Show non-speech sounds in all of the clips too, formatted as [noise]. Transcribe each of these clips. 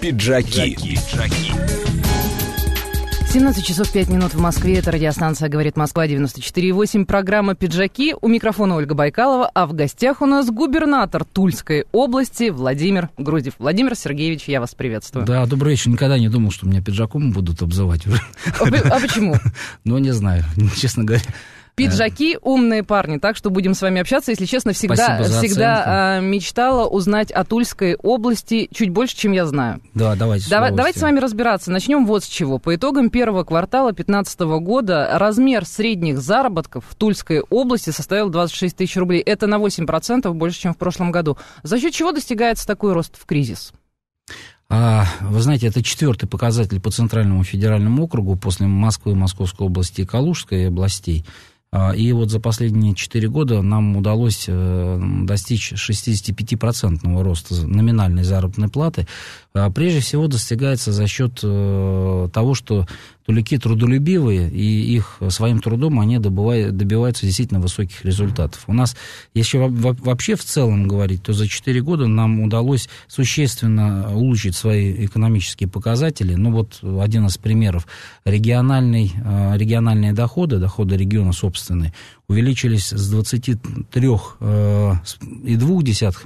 Пиджаки. Пиджаки. 17 часов 5 минут в Москве. Это радиостанция «Говорит Москва» 94,8. Программа «Пиджаки». У микрофона Ольга Байкалова. А в гостях у нас губернатор Тульской области Владимир Грудев. Владимир Сергеевич, я вас приветствую. Да, добрый вечер. Никогда не думал, что меня пиджаком будут обзывать уже. А, а почему? [laughs] Ну, не знаю, [laughs] честно говоря. Пиджаки э. умные парни, так что будем с вами общаться. Если честно, всегда, всегда оценку. А, мечтала узнать о Тульской области чуть больше, чем я знаю. Да, давайте. Давай, давайте с вами разбираться. Начнем вот с чего. По итогам первого квартала 2015 года размер средних заработков в Тульской области составил 26 тысяч рублей. Это на 8% больше, чем в прошлом году. За счет чего достигается такой рост в кризис? А, вы знаете, это четвертый показатель по Центральному федеральному округу после Москвы, Московской области и Калужской областей. А, и вот за последние 4 года нам удалось э, достичь 65% роста номинальной заработной платы. А, прежде всего достигается за счет э, того, что Туляки трудолюбивые, и их своим трудом они добывают, добиваются действительно высоких результатов. У нас, если вообще в целом говорить, то за 4 года нам удалось существенно улучшить свои экономические показатели. Ну вот один из примеров. Региональный, э, региональные доходы, доходы региона собственные, увеличились с 23,2 э,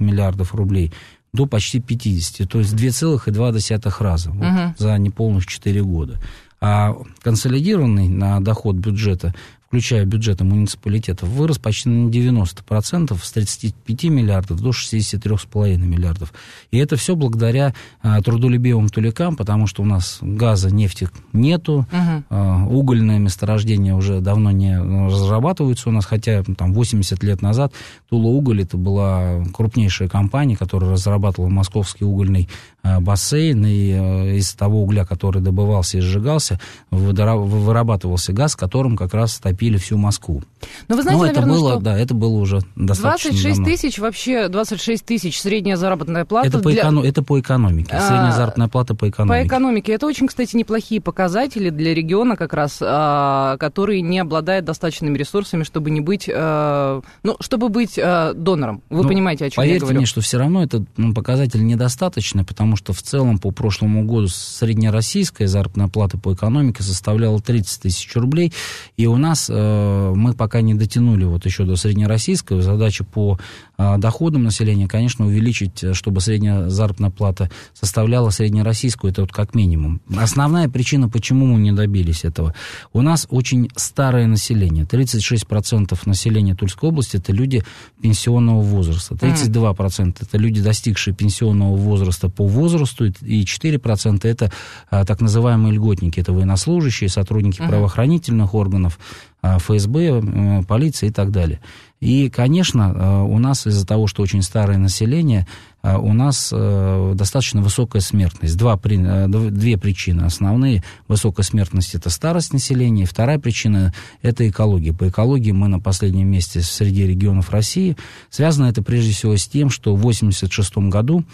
миллиардов рублей до почти 50, то есть 2,2 раза вот, угу. за неполных 4 года. А консолидированный на доход бюджета включая бюджеты муниципалитетов, вырос почти на 90%, с 35 миллиардов до 63,5 миллиардов. И это все благодаря а, трудолюбивым туликам, потому что у нас газа, нефти нету, угу. а, угольные месторождения уже давно не разрабатываются у нас, хотя ну, там 80 лет назад Тула Уголь это была крупнейшая компания, которая разрабатывала московский угольный а, бассейн, и а, из того угля, который добывался и сжигался, вырабатывался газ, которым как раз топили затопили всю Москву. Но вы знаете, ну, это наверное, было, что да, это было уже достаточно 26 давно. тысяч, вообще 26 тысяч средняя заработная плата. Это по, для... эконом... это по экономике, а, средняя а... заработная плата по экономике. По экономике. Это очень, кстати, неплохие показатели для региона как раз, а, который не обладает достаточными ресурсами, чтобы не быть, а, ну, чтобы быть а, донором. Вы ну, понимаете, о чем я говорю? Поверьте мне, что все равно этот ну, показатель недостаточный, потому что в целом по прошлому году средняя российская заработная плата по экономике составляла 30 тысяч рублей, и у нас Э, мы пока не дотянули вот еще до среднероссийского. Задача по э, доходам населения, конечно, увеличить, э, чтобы средняя заработная плата составляла среднероссийскую, это вот как минимум. Основная причина, почему мы не добились этого. У нас очень старое население. 36% населения Тульской области это люди пенсионного возраста. 32% это люди, достигшие пенсионного возраста по возрасту, и 4% это э, так называемые льготники, это военнослужащие, сотрудники uh-huh. правоохранительных органов, а, ФСБ, э, полиция и так далее. И, конечно, э, у нас из-за того, что очень старое население, а у нас э, достаточно высокая смертность. Два, э, две причины основные. Высокая смертность – это старость населения. вторая причина – это экология. По экологии мы на последнем месте среди регионов России. Связано это прежде всего с тем, что в 1986 году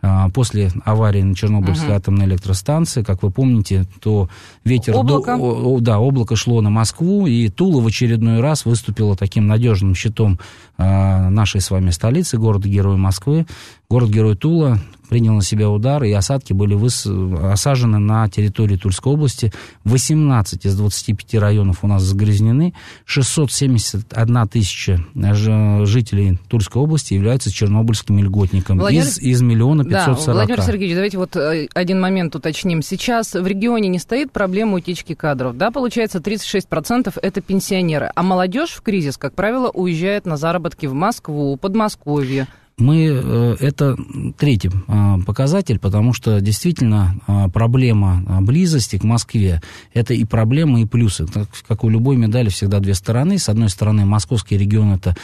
а, после аварии на Чернобыльской uh атомной электростанции, как вы помните, то ветер... Облако? До, да, облако шло на Москву, и Тула в очередной раз выступила таким надежным щитом Э, нашей с вами столицы, город-герой Москвы, город-герой Тула, принял на себя удар, и осадки были выс... осажены на территории Тульской области. 18 из 25 районов у нас загрязнены. 671 тысяча э, жителей Тульской области являются чернобыльскими льготниками Владимир... из, из миллиона 540. Да, Владимир Сергеевич, давайте вот э, один момент уточним. Сейчас в регионе не стоит проблема утечки кадров, да? Получается, 36% это пенсионеры, а молодежь в кризис, как правило, уезжает на заработки в Москву, Подмосковье, мы э, это третий а, показатель, потому что действительно а, проблема а, близости к Москве – это и проблемы, и плюсы. Так, как у любой медали всегда две стороны. С одной стороны, московский регион – это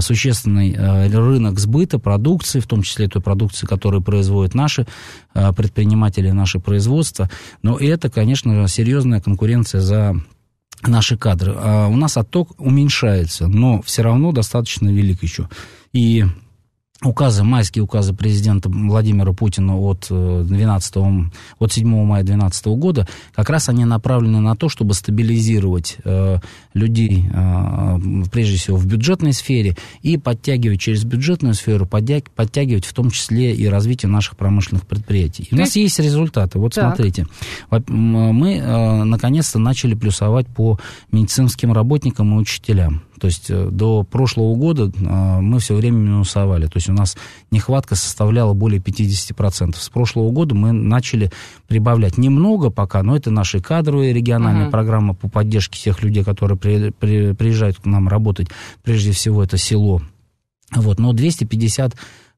существенный рынок сбыта продукции, в том числе той продукции, которую производят наши предприниматели, наши производства. Но это, конечно, серьезная конкуренция за наши кадры. У нас отток уменьшается, но все равно достаточно велик еще. И указы, майские указы президента Владимира Путина от, 12, э, от 7 мая 2012 года, как раз они направлены на то, чтобы стабилизировать э, людей, э, прежде всего, в бюджетной сфере, и подтягивать через бюджетную сферу, подтягивать в том числе и развитие наших промышленных предприятий. И у нас есть результаты. Вот так. смотрите, мы, э, наконец-то, начали плюсовать по медицинским работникам и учителям. То есть э, до прошлого года э, мы все время минусовали. То есть у нас нехватка составляла более 50%. С прошлого года мы начали прибавлять немного пока, но это наши кадровые региональные uh-huh. программы по поддержке тех людей, которые при, при, приезжают к нам работать. Прежде всего это село. Вот, но 250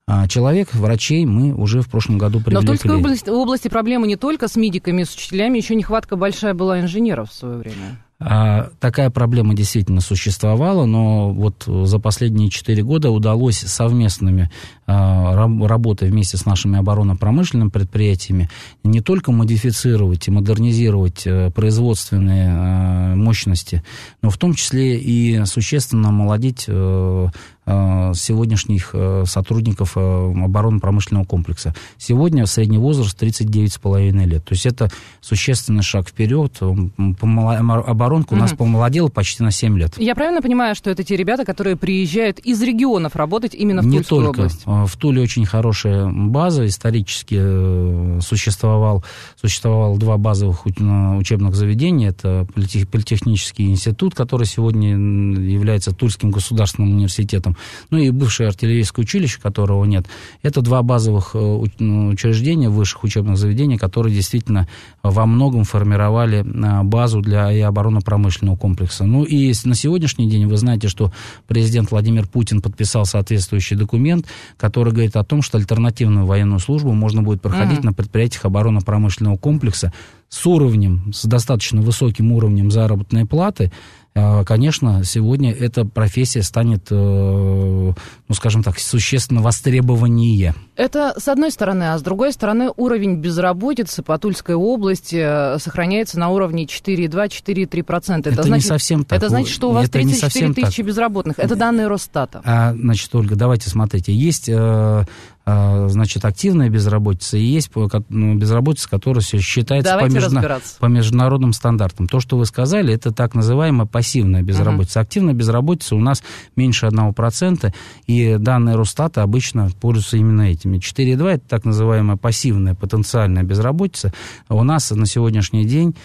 э, человек, врачей мы уже в прошлом году привлекли. Но в Тульской области, в области проблемы не только с медиками, с учителями, еще нехватка большая была инженеров в свое время. А, такая проблема действительно существовала, но вот за последние 4 года удалось совместными а, работой вместе с нашими оборонно-промышленными предприятиями не только модифицировать и модернизировать э, производственные э, мощности, но в том числе и существенно молодить э, сегодняшних сотрудников оборонно-промышленного комплекса. Сегодня средний возраст 39,5 лет. То есть это существенный шаг вперед. Оборон оборонка у нас угу. помолодела почти на 7 лет. Я правильно понимаю, что это те ребята, которые приезжают из регионов работать именно в Не только. область? А, в Туле очень хорошая база, исторически э, существовал, существовало два базовых учебных заведения. Это политехнический институт, который сегодня является Тульским государственным университетом, ну и бывшее артиллерийское училище, которого нет. Это два базовых э, учреждения, высших учебных заведений, которые действительно во многом формировали э, базу для и обороны оборонно-промышленного комплекса. Ну и на сегодняшний день вы знаете, что президент Владимир Путин подписал соответствующий документ, который говорит о том, что альтернативную военную службу можно будет проходить mm-hmm. на предприятиях оборонно-промышленного комплекса с уровнем, с достаточно высоким уровнем заработной платы, а, конечно, сегодня эта профессия станет, э, ну, скажем так, существенно востребованнее. Это с одной стороны, а с другой стороны уровень безработицы по Тульской области э, сохраняется на уровне 4,2-4,3%. Это, это значит, не совсем так. Это значит, что у вас это 34 тысячи так. безработных. Это данные Росстата. А, значит, Ольга, давайте смотрите. Есть э, а, значит, активная безработица и есть э, ну, безработица, которая считается по, междуна... по международным стандартам. То, что вы сказали, это так называемая пассивная безработица. Угу. Активная безработица у нас меньше 1%, и данные Росстата обычно пользуются именно этими. 4,2 – это так называемая пассивная потенциальная безработица. А у нас на сегодняшний день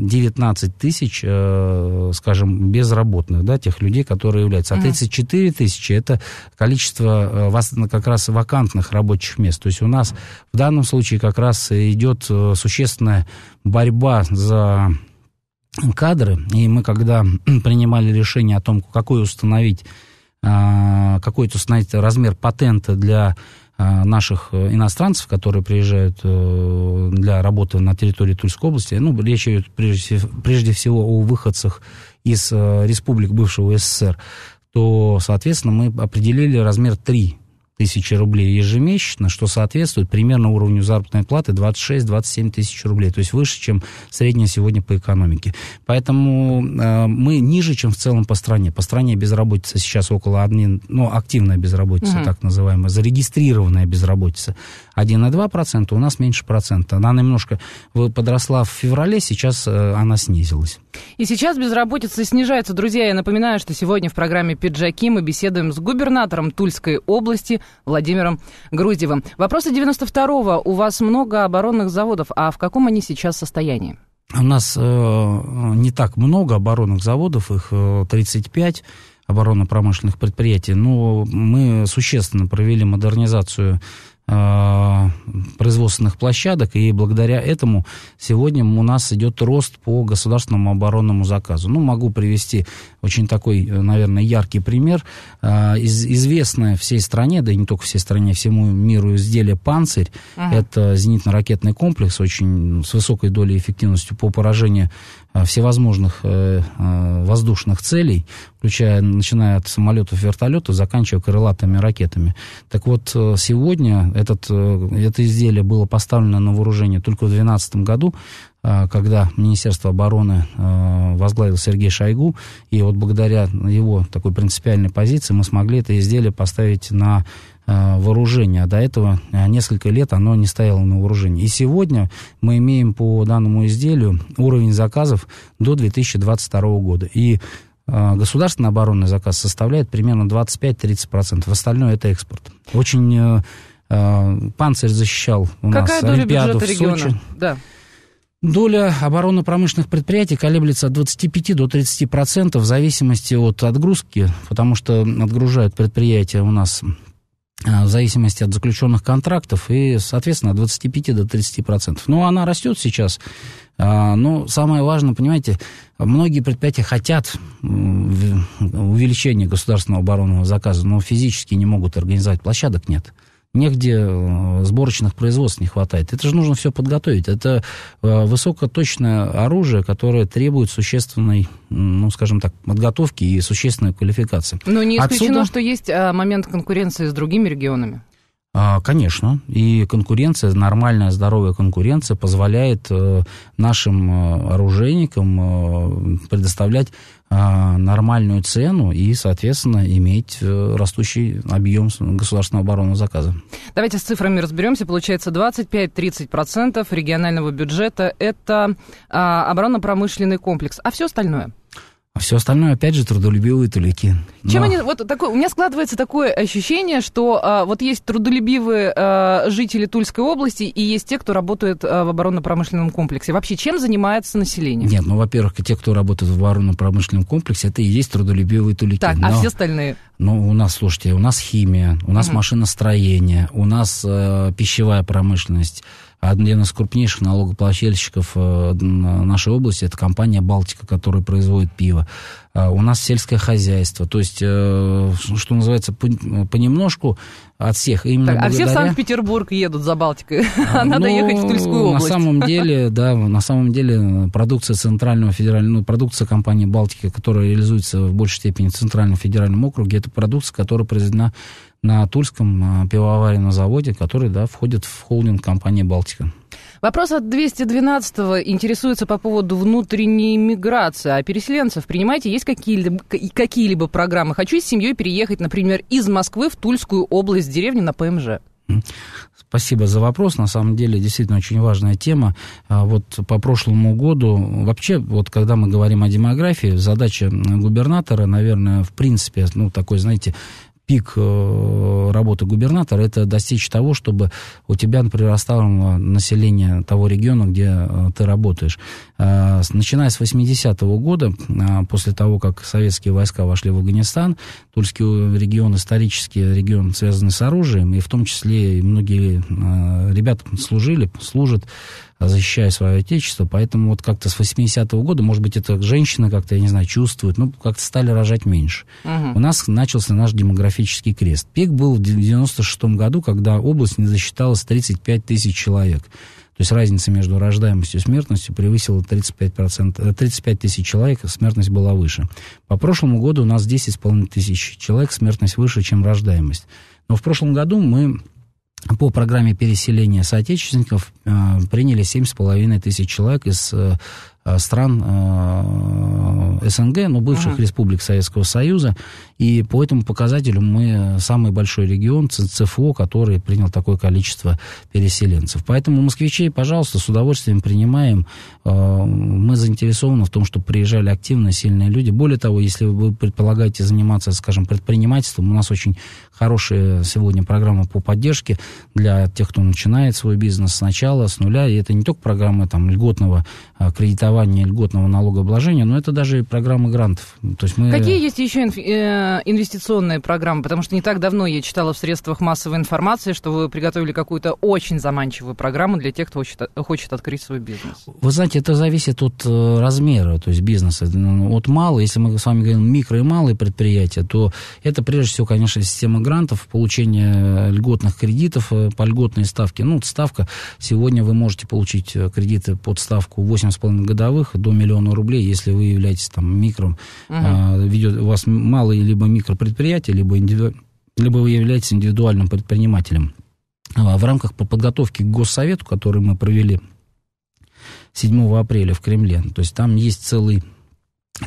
19 а, тысяч, э, скажем, безработных, да, тех людей, которые являются. А 34 тысячи – это количество э, как раз вакантных рабочих мест. То есть у нас в данном случае как раз идет э, существенная борьба за кадры. И мы, когда [clears throat] принимали решение о том, какой установить а, какой-то установить размер патента для Э, наших э, иностранцев, которые приезжают э, для работы на территории Тульской области. Ну, речь идет прежде, всего о выходцах из республик бывшего СССР то, соответственно, мы определили размер 3 тысячи рублей ежемесячно, что соответствует примерно уровню заработной платы 26-27 тысяч рублей, то есть выше, чем средняя сегодня по экономике. Поэтому э, мы ниже, чем в целом по стране. По стране безработица сейчас около 1, ну, активная безработица, угу. так называемая, зарегистрированная безработица, 1,2%, у нас меньше процента. Она немножко подросла в феврале, сейчас э, она снизилась. И сейчас безработица снижается. Друзья, я напоминаю, что сегодня в программе «Пиджаки» мы беседуем с губернатором Тульской области Владимиром Груздевым. Вопросы 92-го. У вас много оборонных заводов, а в каком они сейчас состоянии? У нас э, не так много оборонных заводов, их 35 э, оборонно-промышленных предприятий, но мы существенно провели модернизацию Э, производственных площадок, и благодаря этому сегодня у нас идет рост по государственному оборонному заказу. Ну, могу привести очень такой, э, наверное, яркий пример. Э, из, известное всей стране, да и не только всей стране, всему миру изделие «Панцирь». Ага. Это зенитно-ракетный комплекс, очень ну, с высокой долей эффективности по поражению Э, всевозможных э, э, воздушных целей, включая, начиная от самолетов, вертолетов, заканчивая крылатыми ракетами. Так вот, сегодня этот, это изделие было поставлено на вооружение только в 2012 году, когда Министерство обороны возглавил Сергей Шойгу, и вот благодаря его такой принципиальной позиции мы смогли это изделие поставить на а, вооружения. А до этого а, несколько лет оно не стояло на вооружении. И сегодня мы имеем по данному изделию уровень заказов до 2022 года. И государственный оборонный заказ составляет примерно 25-30%. Остальное это экспорт. Очень э, э, панцирь защищал у Какая нас доля Олимпиаду в региона? Да. Доля оборонно-промышленных предприятий колеблется от 25 до 30 процентов в зависимости от отгрузки, потому что отгружают предприятия у нас Э, в зависимости от заключенных контрактов и, соответственно, от 25 до 30 процентов. Но ну, она растет сейчас. А, но самое важное, понимаете, многие предприятия хотят увеличения государственного оборонного заказа, но физически не могут организовать, площадок нет негде э, сборочных производств не хватает. Это же нужно все подготовить. Это э, высокоточное оружие, которое требует существенной, ну, скажем так, подготовки и существенной квалификации. Но не исключено, Отсюда... что есть э, момент конкуренции с другими регионами. А, конечно, и конкуренция, нормальная здоровая конкуренция позволяет нашим оружейникам предоставлять а, нормальную цену и, соответственно, иметь э, растущий объем государственного оборонного заказа. Давайте с цифрами разберемся. Получается, 25-30% регионального бюджета – это а, оборонно-промышленный комплекс, а все остальное – а все остальное, опять же, трудолюбивые тулики. Чем Но... они, вот такое, у меня складывается такое ощущение, что а, вот есть трудолюбивые а, жители Тульской области и есть те, кто работает а, в оборонно-промышленном комплексе. Вообще, чем занимается население? Нет, ну, во-первых, те, кто работает в оборонно-промышленном комплексе, это и есть трудолюбивые тулики. Так, а Но, а все остальные? Ну, у нас, слушайте, у нас химия, у нас mm-hmm. машиностроение, у нас э, пищевая промышленность, один из крупнейших налогоплательщиков э, нашей области, это компания «Балтика», которая производит пиво. А у нас сельское хозяйство. То есть, э, что называется, понемножку от всех. Именно так, а все в Санкт-Петербург едут за Балтикой, а [laughs] [laughs] надо ну, ехать в Тульскую область. На самом [laughs] деле, да, на самом деле продукция Центрального федерального, ну, продукция компании «Балтика», которая реализуется в большей степени в Центральном федеральном округе, это продукция, которая произведена на Тульском э, пивоваренном заводе, который да, входит в холдинг компании «Балтика». Вопрос от 212-го интересуется по поводу внутренней миграции. А переселенцев принимаете? Есть какие-либо, какие-либо программы? Хочу с семьей переехать, например, из Москвы в Тульскую область, деревню на ПМЖ. Спасибо за вопрос. На самом деле, действительно, очень важная тема. А вот по прошлому году, вообще, вот когда мы говорим о демографии, задача губернатора, наверное, в принципе, ну, такой, знаете, пик э, работы губернатора, это достичь того, чтобы у тебя, например, оставлено население того региона, где э, ты работаешь. Э, начиная с 80-го года, после того, как советские войска вошли в Афганистан, Тульский регион исторический регион, связанный с оружием, и в том числе и многие ребята служили, служат защищая свое отечество. Поэтому вот как-то с 80-го года, может быть, это женщины как-то, я не знаю, чувствуют, ну, как-то стали рожать меньше. Угу. У нас начался наш демографический крест. Пик был в 96-м году, когда область не засчиталась 35 тысяч человек. То есть разница между рождаемостью и смертностью превысила 35%, 35 э, тысяч человек, смертность была выше. По прошлому году у нас 10,5 тысяч человек, смертность выше, чем рождаемость. Но в прошлом году мы по программе переселения соотечественников э, приняли 7,5 тысяч человек из э, Э, стран э, СНГ, но ну, бывших ага. республик Советского Союза. И по этому показателю мы самый большой регион ЦФО, который принял такое количество переселенцев. Поэтому москвичей, пожалуйста, с удовольствием принимаем. Э, мы заинтересованы в том, чтобы приезжали активные, сильные люди. Более того, если вы предполагаете заниматься, скажем, предпринимательством, у нас очень хорошая сегодня программа по поддержке для тех, кто начинает свой бизнес сначала, с нуля. И это не только программа там, льготного кредитования, давания льготного налогообложения, но это даже программы грантов. То есть мы... Какие есть еще э, инвестиционные программы? Потому что не так давно я читала в средствах массовой информации, что вы приготовили какую-то очень заманчивую программу для тех, кто хочет, хочет открыть свой бизнес. Вы знаете, это зависит от э, размера то есть бизнеса. Э, от малого, если мы с вами говорим микро и малые предприятия, то это прежде всего, конечно, система грантов, получение льготных кредитов по льготной ставке. Ну, ставка, сегодня вы можете получить кредиты под ставку 8,5 годовых годовых до миллиона рублей, если вы являетесь там микро, Uh-huh. А, ведет, у вас малые либо микропредприятия, либо, индиви, либо вы являетесь индивидуальным предпринимателем. А, в рамках подготовки к Госсовету, который мы провели 7 апреля в Кремле, то есть там есть целый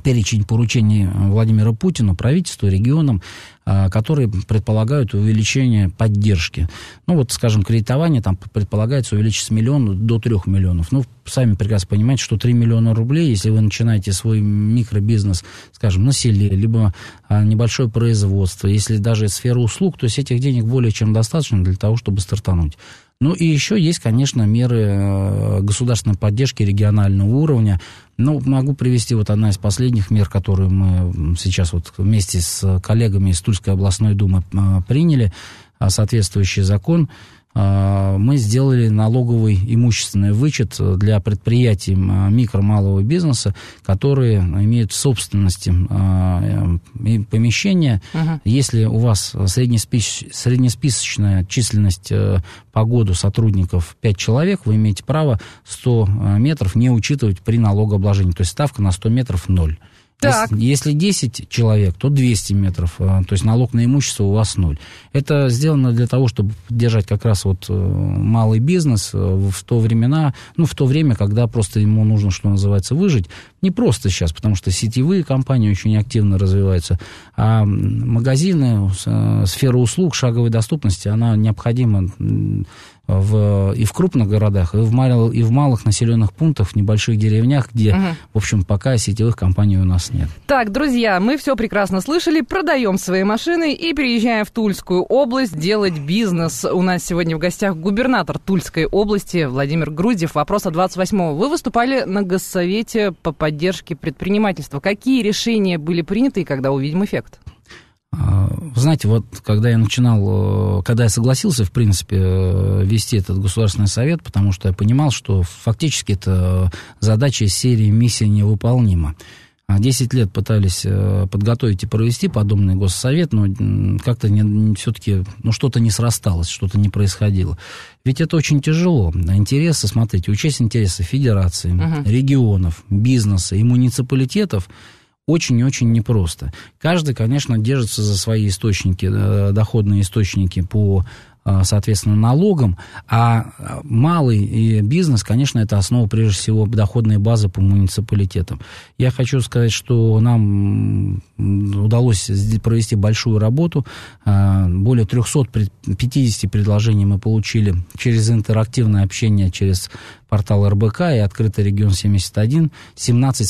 перечень поручений э, Владимира Путину, правительству, регионам, э, которые предполагают увеличение поддержки. Ну вот, скажем, кредитование там предполагается увеличить с миллиона до трех миллионов. Ну, сами прекрасно понимаете, что три миллиона рублей, если вы начинаете свой микробизнес, скажем, на селе, либо э, небольшое производство, если даже сфера услуг, то есть этих денег более чем достаточно для того, чтобы стартануть. Ну и еще есть, конечно, меры государственной поддержки регионального уровня. Ну, могу привести вот одна из последних мер, которую мы сейчас вот вместе с коллегами из Тульской областной думы а, приняли, а, соответствующий закон, а, мы сделали налоговый имущественный вычет э, для предприятий а, микро-малого бизнеса, которые имеют в собственности а, э, помещения. Угу. Если у вас среднеспис... среднесписочная численность э, по году сотрудников 5 человек, вы имеете право 100 метров не учитывать при налогообложении. То есть ставка на 100 метров 0. Так. Если, если 10 человек, то 200 метров. Э, то есть налог на имущество у вас ноль. Это сделано для того, чтобы поддержать как раз вот э, малый бизнес э, в то времена, ну, в то время, когда просто ему нужно, что называется, выжить. Не просто сейчас, потому что сетевые компании очень активно развиваются, а магазины, сфера услуг, шаговой доступности, она необходима в, и в крупных городах, и в, мал, и в малых населенных пунктах, в небольших деревнях, где, угу. в общем, пока сетевых компаний у нас нет. Так, друзья, мы все прекрасно слышали, продаем свои машины и переезжаем в Тульскую область делать бизнес. У нас сегодня в гостях губернатор Тульской области Владимир Грудев. Вопрос о 28-го. Вы выступали на Госсовете по поддержке предпринимательства. Какие решения были приняты и когда увидим эффект? Вы знаете, вот когда я начинал, э, когда я согласился, в принципе, э, вести этот Государственный совет, потому что я понимал, что фактически это задача из серии «Миссия невыполнима». А десять лет пытались э, подготовить и провести подобный госсовет, но как-то все-таки ну, что-то не срасталось, что-то не происходило. Ведь это очень тяжело. Интересы, смотрите, учесть интересы федерации, uh-huh. регионов, бизнеса и муниципалитетов – очень-очень непросто. Каждый, конечно, держится за свои источники, э, доходные источники по э, соответственно, налогам а э, малый бизнес, конечно, это основа, прежде всего, доходной базы по муниципалитетам. Я хочу сказать, что нам удалось провести большую работу. А, более 350 предложений мы получили через интерактивное общение, через портал РБК и открытый регион 71.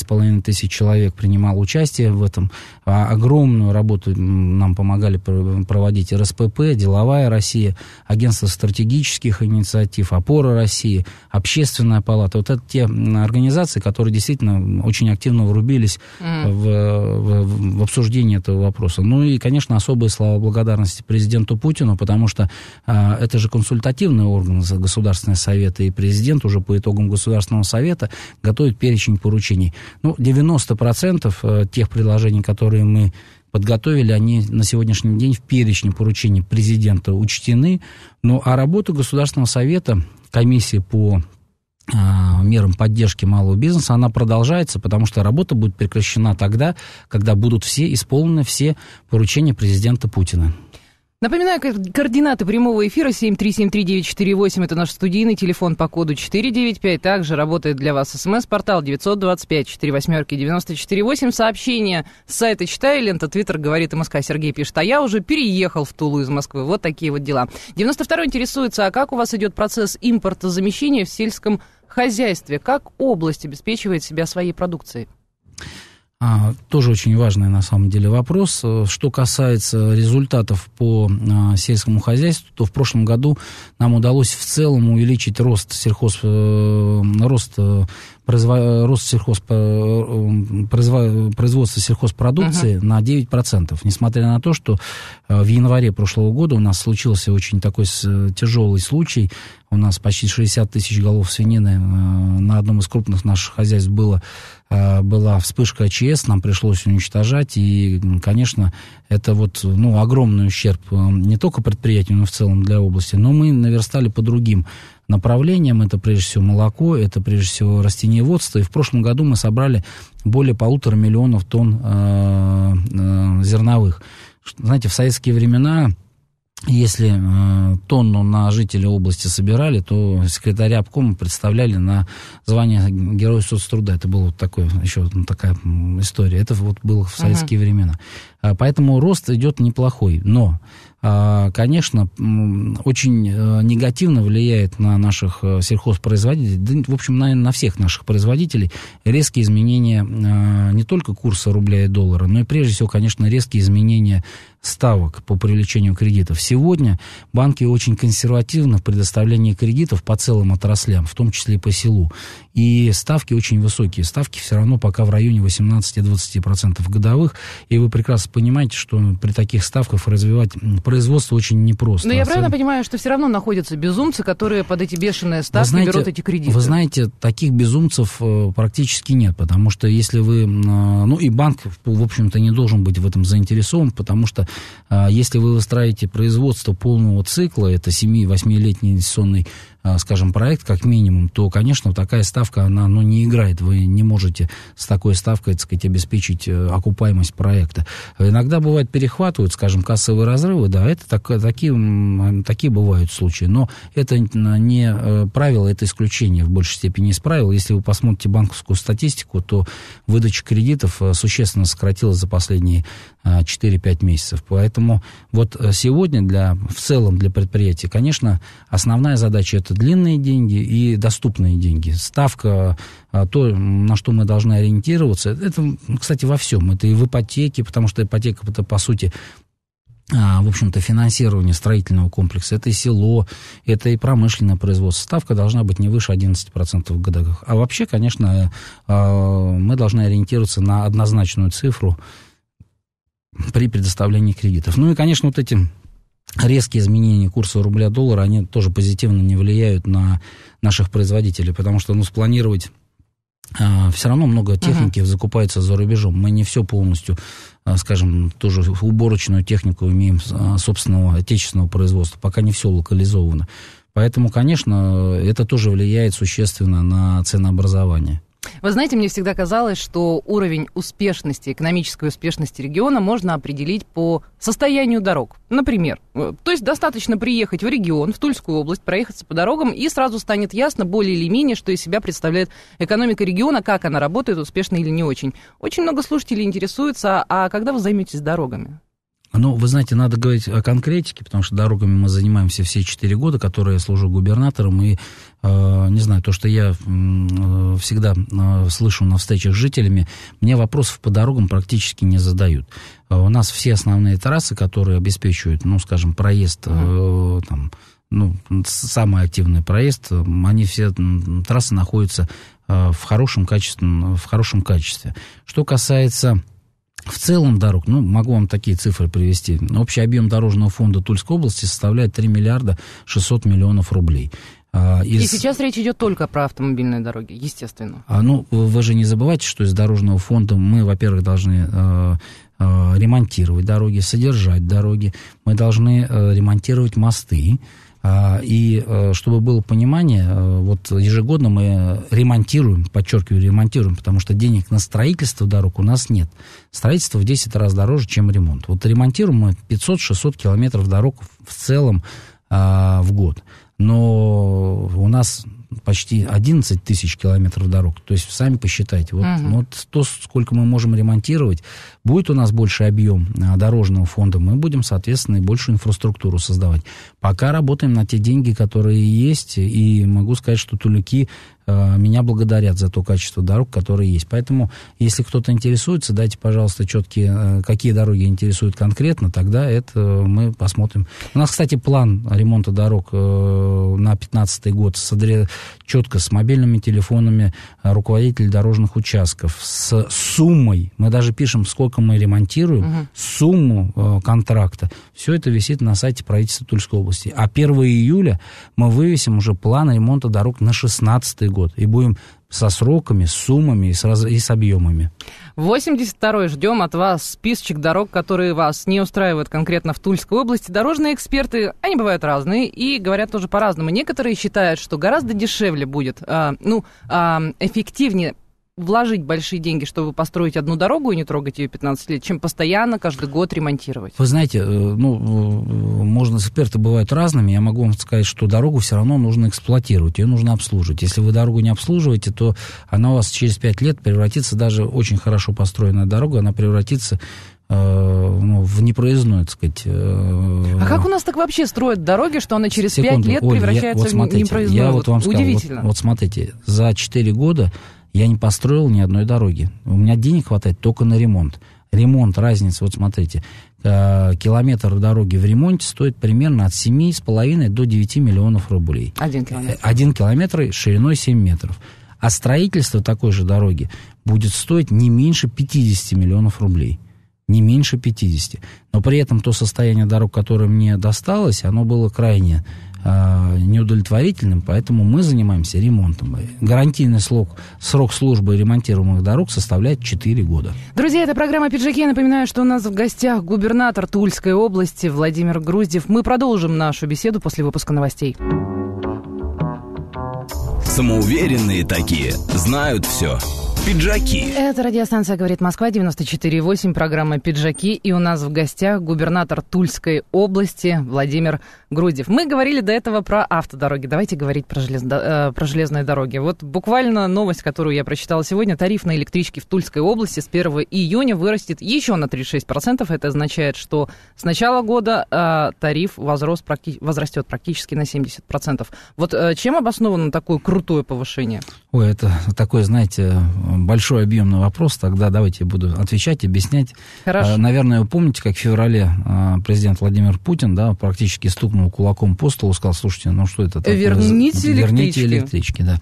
половиной тысяч человек принимал участие в этом. А, огромную работу нам помогали проводить РСПП, Деловая Россия, Агентство стратегических инициатив, Опора России, Общественная палата. Вот это те организации, которые действительно очень активно врубились mm. в, в, в обсуждении этого вопроса. Ну и, конечно, особые слова благодарности президенту Путину, потому что а, это же консультативный орган государственный совет, и президент уже по итогам Государственного совета готовит перечень поручений. Ну, 90% э, тех предложений, которые мы подготовили, они на сегодняшний день в перечне поручений президента учтены. Ну, а работу Государственного совета, комиссии по Э, мерам поддержки малого бизнеса, она продолжается, потому что работа будет прекращена тогда, когда будут все исполнены все поручения президента Путина. Напоминаю, координаты прямого эфира 7373948, это наш студийный телефон по коду 495, также работает для вас смс-портал 925-48-94-8, сообщение с сайта «Читай», лента «Твиттер» говорит МСК, Сергей пишет, а я уже переехал в Тулу из Москвы, вот такие вот дела. 92-й интересуется, а как у вас идет процесс импортозамещения в сельском хозяйстве, как область обеспечивает себя своей продукцией? А, тоже очень важный на самом деле вопрос. Что касается результатов по а, сельскому хозяйству, то в прошлом году нам удалось в целом увеличить рост сельхоз, э, рост э, Э, рост э, э, производство сельхозпродукции uh-huh. на 9%, несмотря на то, что в январе прошлого года у нас случился очень такой тяжелый случай. У нас почти 60 тысяч голов свинины на одном из крупных наших хозяйств было, была вспышка ЧС, нам пришлось уничтожать. И, конечно, это вот, ну, огромный ущерб не только предприятию, но и в целом для области. Но мы наверстали по другим направлениям. Это прежде всего молоко, это прежде всего растениеводство. И в прошлом году мы собрали более полутора миллионов тонн э, э, зерновых. Знаете, в советские времена если э, тонну на жителя области собирали, то секретаря обкома представляли на звание Героя соцтруда. Это была вот такое еще такая история. Это вот было в советские uh-huh. времена. А, поэтому рост идет неплохой. Но а, конечно, очень э, негативно влияет на наших э, сельхозпроизводителей, да, в общем, на, на всех наших производителей, резкие изменения э, не только курса рубля и доллара, но и прежде всего, конечно, резкие изменения ставок по привлечению кредитов. Сегодня банки очень консервативны в предоставлении кредитов по целым отраслям, в том числе и по селу. И ставки очень высокие. Ставки все равно пока в районе 18-20% годовых. И вы прекрасно понимаете, что при таких ставках развивать производство очень непросто. Но я а правильно понимаю, что все равно находятся безумцы, которые под эти бешеные ставки знаете, берут эти кредиты? Вы знаете, таких безумцев э, практически нет, потому что если вы... Э, ну и банк, в общем-то, не должен быть в этом заинтересован, потому что а если вы выстраиваете производство полного цикла, это 7-8-летний инвестиционный а, скажем, проект как минимум, то, конечно, такая ставка, она ну, не играет. Вы не можете с такой ставкой, так сказать, обеспечить э, окупаемость проекта. Иногда бывает перехватывают, скажем, кассовые разрывы, да, это так, такие, такие бывают случаи, но это не э, правило, это исключение в большей степени из правил. Если вы посмотрите банковскую статистику, то выдача кредитов э, существенно сократилась за последние 4-5 месяцев. Поэтому вот сегодня для, в целом для предприятия конечно, основная задача это длинные деньги и доступные деньги. Ставка, а, то, на что мы должны ориентироваться, это, ну, кстати, во всем. Это и в ипотеке, потому что ипотека, это, по сути, а, в общем-то, финансирование строительного комплекса, это и село, это и промышленное производство. Ставка должна быть не выше 11% в годовых. А вообще, конечно, а, мы должны ориентироваться на однозначную цифру при предоставлении кредитов. Ну и, конечно, вот эти резкие изменения курса рубля-доллара, они тоже позитивно не влияют на наших производителей, потому что, ну, спланировать а, все равно много техники uh-huh. закупается за рубежом. Мы не все полностью, а, скажем, тоже уборочную технику имеем а, собственного отечественного производства. Пока не все локализовано. Поэтому, конечно, это тоже влияет существенно на ценообразование. Вы знаете, мне всегда казалось, что уровень успешности, экономической успешности региона можно определить по состоянию дорог. Например, э, то есть достаточно приехать в регион, в Тульскую область, проехаться по дорогам, и сразу станет ясно более или менее, что из себя представляет экономика региона, как она работает, успешно или не очень. Очень много слушателей интересуется, а когда вы займетесь дорогами? Ну, вы знаете, надо говорить о конкретике, потому что дорогами мы занимаемся все четыре года, которые я служу губернатором, и, э, не знаю, то, что я э, всегда э, слышу на встречах с жителями, мне вопросов по дорогам практически не задают. Э, у нас все основные трассы, которые обеспечивают, ну, скажем, проезд, э, там, ну, самый активный проезд, э, они все, трассы находятся э, в, хорошем качестве, в хорошем качестве. Что касается в целом дорог, ну, могу вам такие цифры привести. Общий объем дорожного фонда Тульской области составляет 3 миллиарда 600 миллионов рублей. А, из... И сейчас речь идет только про автомобильные дороги, естественно. А, ну, вы же не забывайте, что из дорожного фонда мы, во-первых, должны э, э, ремонтировать дороги, содержать дороги, мы должны э, ремонтировать мосты, а, и э, чтобы было понимание, э, вот ежегодно мы ремонтируем, подчеркиваю, ремонтируем, потому что денег на строительство дорог у нас нет. Строительство в 10 раз дороже, чем ремонт. Вот ремонтируем мы 500-600 километров дорог в целом а, в год. Но у нас почти 11 тысяч километров дорог. То есть сами посчитайте. Вот, угу. вот то, сколько мы можем ремонтировать, будет у нас больше объем а, дорожного фонда, мы будем, соответственно, и большую инфраструктуру создавать. Пока работаем на те деньги, которые есть, и могу сказать, что Тулюки Э, меня благодарят за то качество дорог, которые есть. Поэтому, если кто-то интересуется, дайте, пожалуйста, четкие, э, какие дороги интересуют конкретно, тогда это мы посмотрим. У нас, кстати, план ремонта дорог э, на 2015 год содре... четко с мобильными телефонами руководителей дорожных участков, с суммой, мы даже пишем, сколько мы ремонтируем, угу. сумму контракта. Все это висит на сайте правительства Тульской области. А 1 июля мы вывесим уже план ремонта дорог на 2016 год год. И будем со сроками, с суммами и с, раз... и с объемами. 82-й ждем от вас списочек дорог, которые вас не устраивают конкретно в Тульской области. Дорожные эксперты, они бывают разные и говорят тоже по-разному. Некоторые считают, что гораздо дешевле будет, э, ну, э, эффективнее вложить большие деньги, чтобы построить одну дорогу и не трогать ее 15 лет, чем постоянно каждый год ремонтировать? Вы знаете, э, ну, э, можно, эксперты бывают разными. Я могу вам сказать, что дорогу все равно нужно эксплуатировать, ее нужно обслуживать. Если вы дорогу не обслуживаете, то она у вас через 5 лет превратится, даже очень хорошо построенная дорога, она превратится э, ну, в непроездную, так сказать. А как у нас так вообще строят дороги, что она через секунду, 5 лет Оль, превращается я, вот смотрите, в непроездную? Я вот вам сказал, Удивительно. Вот, вот смотрите, за 4 года я не построил ни одной дороги. У меня денег хватает только на ремонт. Ремонт, разница, вот смотрите, э, километр дороги в ремонте стоит примерно от 7,5 до 9 миллионов рублей. Один э, километр. Один километр шириной 7 метров. А строительство такой же дороги будет стоить не меньше 50 миллионов рублей. Не меньше 50. Но при этом то состояние дорог, которое мне досталось, оно было крайне Э, неудовлетворительным, поэтому мы занимаемся ремонтом. Гарантийный срок, срок службы ремонтируемых дорог составляет 4 года. Друзья, это программа «Пиджаки». Я напоминаю, что у нас в гостях губернатор Тульской области Владимир Груздев. Мы продолжим нашу беседу после выпуска новостей. Самоуверенные такие, знают все. Пиджаки. Это радиостанция «Говорит Москва», 94,8, программа «Пиджаки». И у нас в гостях губернатор Тульской области Владимир Грудев. Мы говорили до этого про автодороги. Давайте говорить про, железно, э, про железные дороги. Вот буквально новость, которую я прочитала сегодня. Тариф на электрички в Тульской области с 1 июня вырастет еще на 36%. Это означает, что с начала года э, тариф возрос, практи- возрастет практически на 70%. Вот э, чем обосновано такое крутое повышение? Ой, это такое, знаете, большой объемный вопрос, тогда давайте я буду отвечать, объяснять. Хорошо. Э, наверное, вы помните, как в феврале э, президент Владимир Путин да, практически стукнул кулаком по столу, сказал, слушайте, ну что это такое? Верните, Верните электрички. да.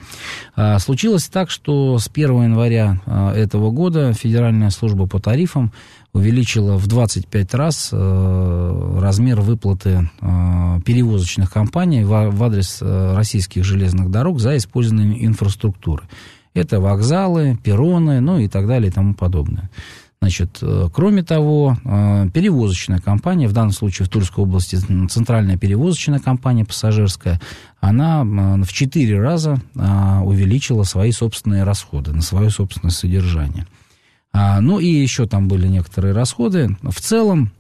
А, случилось так, что с 1 января э, этого года Федеральная служба по тарифам увеличила в 25 раз размер выплаты э, перевозочных компаний в, а, адрес российских железных дорог за использование инфраструктуры. Это вокзалы, перроны, ну и так далее и тому подобное. Значит, э, кроме того, э, перевозочная компания, в данном случае в Тульской области центральная перевозочная компания пассажирская, она в четыре раза а, увеличила свои собственные расходы на свое собственное содержание. А, ну и еще там были некоторые расходы. В целом,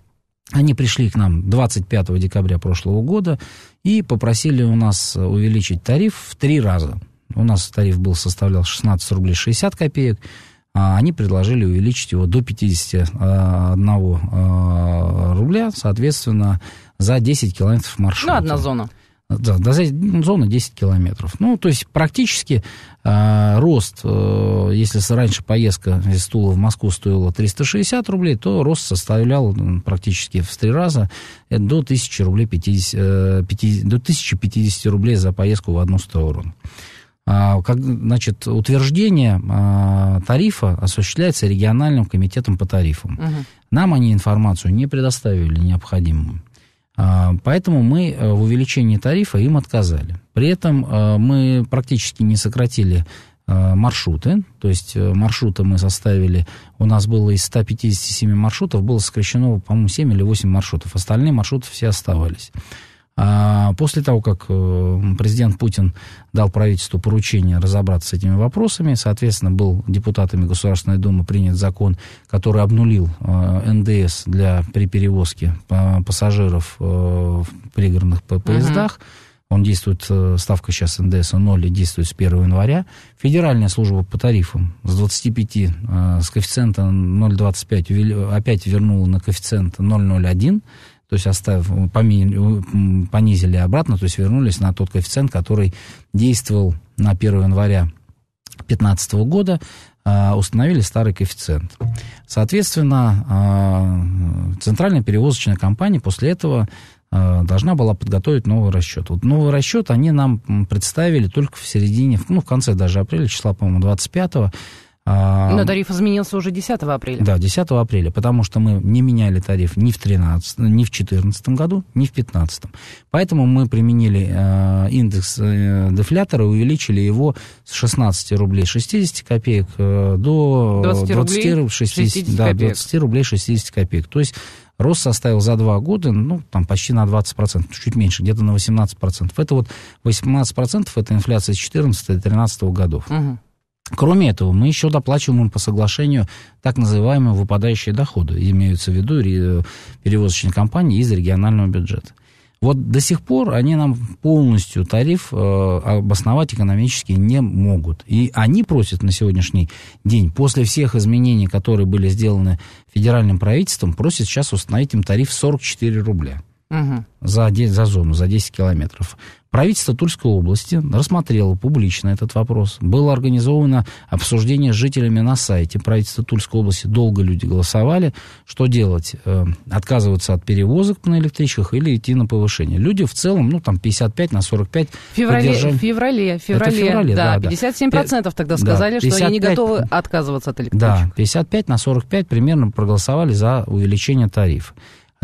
они пришли к нам 25 декабря прошлого года и попросили у нас увеличить тариф в три раза – у нас тариф был, составлял 16 рублей 60 копеек, а они предложили увеличить его до 51 а, рубля, соответственно, за 10 километров маршрута. Ну, одна зона. Да, до зоны 10 километров. Ну, то есть практически э, рост, э, если раньше поездка из Тула в Москву стоила 360 рублей, то рост составлял э, практически в три раза э, до 1000 рублей 50, э, 50, до 1050 рублей за поездку в одну сторону. А, как, значит, утверждение а, тарифа осуществляется региональным комитетом по тарифам. Угу. Нам они информацию не предоставили необходимую. А, поэтому мы э, в увеличении тарифа им отказали. При этом э, мы практически не сократили э, маршруты, то есть маршруты мы составили, у нас было из 157 маршрутов, было сокращено, по-моему, 7 или 8 маршрутов, остальные маршруты все оставались. А после того, как э, президент Путин дал правительству поручение разобраться с этими вопросами, соответственно, был депутатами Государственной Думы принят закон, который обнулил э, НДС для, при перевозке э, пассажиров в пригородных поездах. Угу. Он действует, ставка сейчас НДС 0 и действует с 1 января. Федеральная служба по тарифам с 25, с коэффициента 0,25 опять вернула на коэффициент 0,01 то есть остав, э, э, понизили обратно, то есть вернулись на тот коэффициент, который действовал на 1 января 2015 года, а, установили старый коэффициент. Соответственно, а, центральная перевозочная компания после этого а, должна была подготовить новый расчет. Вот новый расчет они нам представили только в середине, ну, в конце даже апреля, числа, по-моему, 25 а, Но тариф изменился уже 10 апреля. Да, 10 апреля, потому что мы не меняли тариф ни в 13, ни в 2014 году, ни в 2015. Поэтому мы применили э, индекс э, дефлятора, увеличили его с 16 рублей 60 копеек э, до 20, 20 рублей 60, 60 да, копеек. 20 рублей 60 копеек. То есть рост составил за два года, ну, там почти на 20%, ну, чуть меньше, где-то на 18%. Это вот 18% это инфляция с 2014-2013 годов. Угу. Кроме этого, мы еще доплачиваем им по соглашению так называемые выпадающие доходы, имеются в виду перевозочные компании из регионального бюджета. Вот до сих пор они нам полностью тариф э, обосновать экономически не могут. И они просят на сегодняшний день, после всех изменений, которые были сделаны федеральным правительством, просят сейчас установить им тариф 44 рубля угу. за, за зону, за 10 километров. Правительство Тульской области рассмотрело публично этот вопрос. Было организовано обсуждение с жителями на сайте правительства Тульской области. Долго люди голосовали, что делать, э, отказываться от перевозок на электричках или идти на повышение. Люди в целом, ну там 55 на 45. феврале, поддержали... феврале, феврале, Это феврале, да, да, да. 57% тогда сказали, да, 55, что они не готовы отказываться от электричек. Да, 55 на 45 примерно проголосовали за увеличение тарифа.